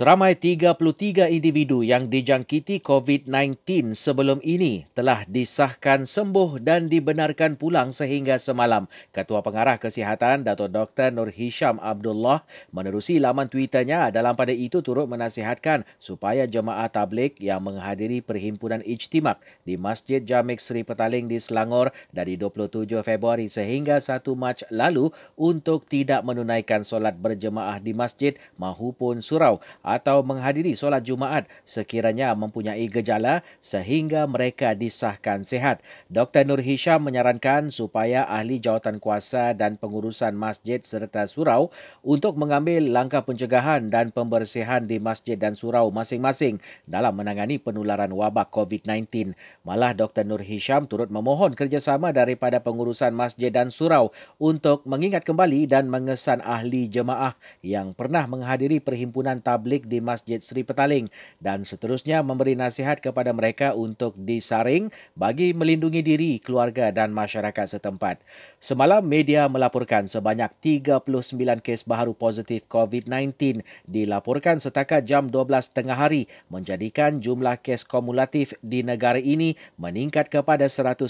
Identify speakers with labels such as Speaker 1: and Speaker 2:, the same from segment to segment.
Speaker 1: Seramai 33 individu yang dijangkiti COVID-19 sebelum ini telah disahkan sembuh dan dibenarkan pulang sehingga semalam. Ketua Pengarah Kesihatan Dato' Dr. Nur Hisham Abdullah menerusi laman tweeternya dalam pada itu turut menasihatkan supaya jemaah tablik yang menghadiri perhimpunan ijtimak di Masjid Jamik Seri Petaling di Selangor dari 27 Februari sehingga 1 Mac lalu untuk tidak menunaikan solat berjemaah di masjid mahupun surau atau menghadiri solat Jumaat sekiranya mempunyai gejala sehingga mereka disahkan sehat. Dr. Nur Hisham menyarankan supaya ahli jawatan kuasa dan pengurusan masjid serta surau untuk mengambil langkah pencegahan dan pembersihan di masjid dan surau masing-masing dalam menangani penularan wabak COVID-19. Malah Dr. Nur Hisham turut memohon kerjasama daripada pengurusan masjid dan surau untuk mengingat kembali dan mengesan ahli jemaah yang pernah menghadiri perhimpunan tablik politik di Masjid Sri Petaling dan seterusnya memberi nasihat kepada mereka untuk disaring bagi melindungi diri, keluarga dan masyarakat setempat. Semalam media melaporkan sebanyak 39 kes baru positif COVID-19 dilaporkan setakat jam 12 tengah hari menjadikan jumlah kes kumulatif di negara ini meningkat kepada 197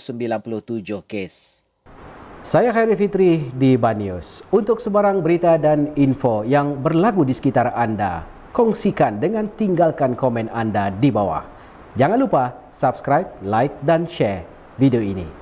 Speaker 1: kes. Saya Khairi Fitri di Banyus. Untuk sebarang berita dan info yang berlaku di sekitar anda, kongsikan dengan tinggalkan komen anda di bawah. Jangan lupa subscribe, like dan share video ini.